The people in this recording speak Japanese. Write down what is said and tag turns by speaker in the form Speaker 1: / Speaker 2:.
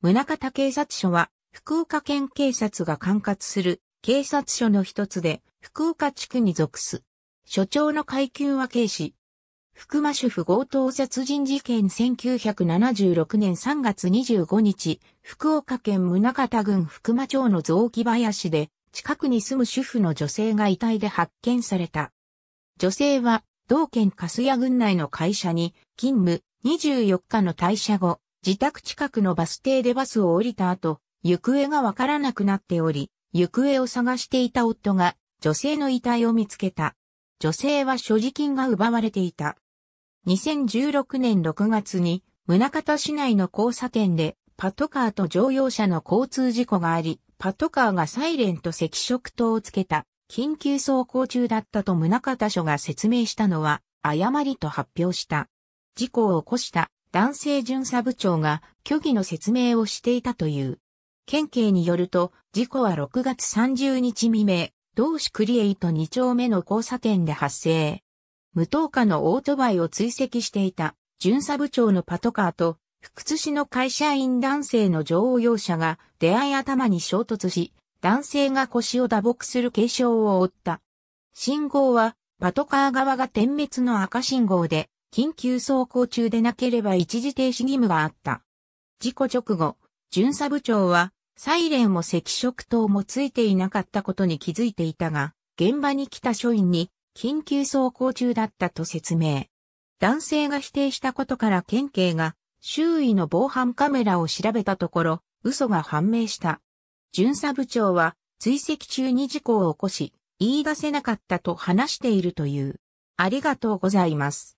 Speaker 1: 宗像警察署は、福岡県警察が管轄する警察署の一つで、福岡地区に属す。署長の階級は警視。福間主婦強盗殺人事件1976年3月25日、福岡県宗像郡福間町の雑木林で、近くに住む主婦の女性が遺体で発見された。女性は、同県粕谷郡内の会社に勤務24日の退社後、自宅近くのバス停でバスを降りた後、行方がわからなくなっており、行方を探していた夫が女性の遺体を見つけた。女性は所持金が奪われていた。2016年6月に、宗方市内の交差点で、パトカーと乗用車の交通事故があり、パトカーがサイレント赤色灯をつけた、緊急走行中だったと宗方署が説明したのは、誤りと発表した。事故を起こした男性巡査部長が虚偽の説明をしていたという。県警によると、事故は6月30日未明、同市クリエイト2丁目の交差点で発生。無灯火のオートバイを追跡していた巡査部長のパトカーと、福津市の会社員男性の乗用車が出会い頭に衝突し、男性が腰を打撲する軽傷を負った。信号は、パトカー側が点滅の赤信号で、緊急走行中でなければ一時停止義務があった。事故直後、巡査部長は、サイレンも赤色灯もついていなかったことに気づいていたが、現場に来た署員に緊急走行中だったと説明。男性が否定したことから県警が周囲の防犯カメラを調べたところ、嘘が判明した。巡査部長は追跡中に事故を起こし、言い出せなかったと話しているという。ありがとうございます。